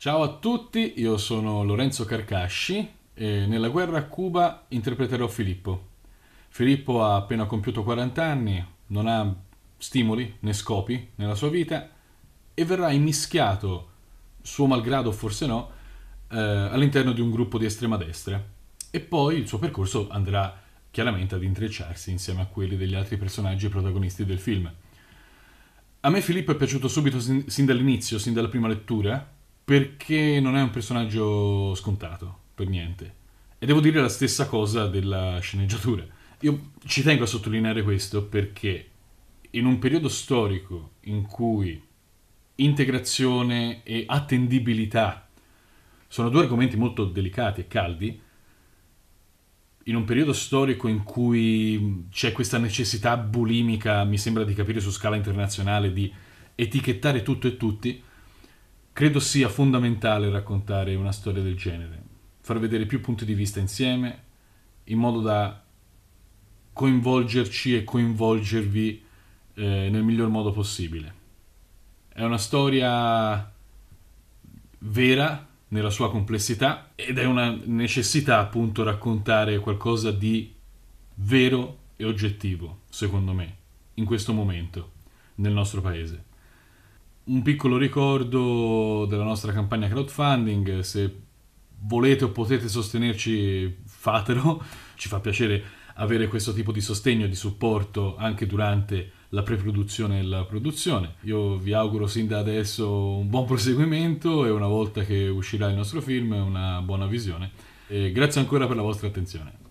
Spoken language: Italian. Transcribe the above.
Ciao a tutti, io sono Lorenzo Carcasci e nella guerra a Cuba interpreterò Filippo. Filippo ha appena compiuto 40 anni, non ha stimoli né scopi nella sua vita e verrà immischiato, suo malgrado forse no, eh, all'interno di un gruppo di estrema destra e poi il suo percorso andrà chiaramente ad intrecciarsi insieme a quelli degli altri personaggi protagonisti del film. A me Filippo è piaciuto subito sin, sin dall'inizio, sin dalla prima lettura, perché non è un personaggio scontato, per niente. E devo dire la stessa cosa della sceneggiatura. Io ci tengo a sottolineare questo perché in un periodo storico in cui integrazione e attendibilità sono due argomenti molto delicati e caldi, in un periodo storico in cui c'è questa necessità bulimica, mi sembra di capire su scala internazionale, di etichettare tutto e tutti, Credo sia fondamentale raccontare una storia del genere, far vedere più punti di vista insieme, in modo da coinvolgerci e coinvolgervi eh, nel miglior modo possibile. È una storia vera nella sua complessità ed è una necessità appunto raccontare qualcosa di vero e oggettivo, secondo me, in questo momento, nel nostro paese un piccolo ricordo della nostra campagna crowdfunding, se volete o potete sostenerci fatelo, ci fa piacere avere questo tipo di sostegno e di supporto anche durante la preproduzione e la produzione. Io vi auguro sin da adesso un buon proseguimento e una volta che uscirà il nostro film una buona visione. E grazie ancora per la vostra attenzione.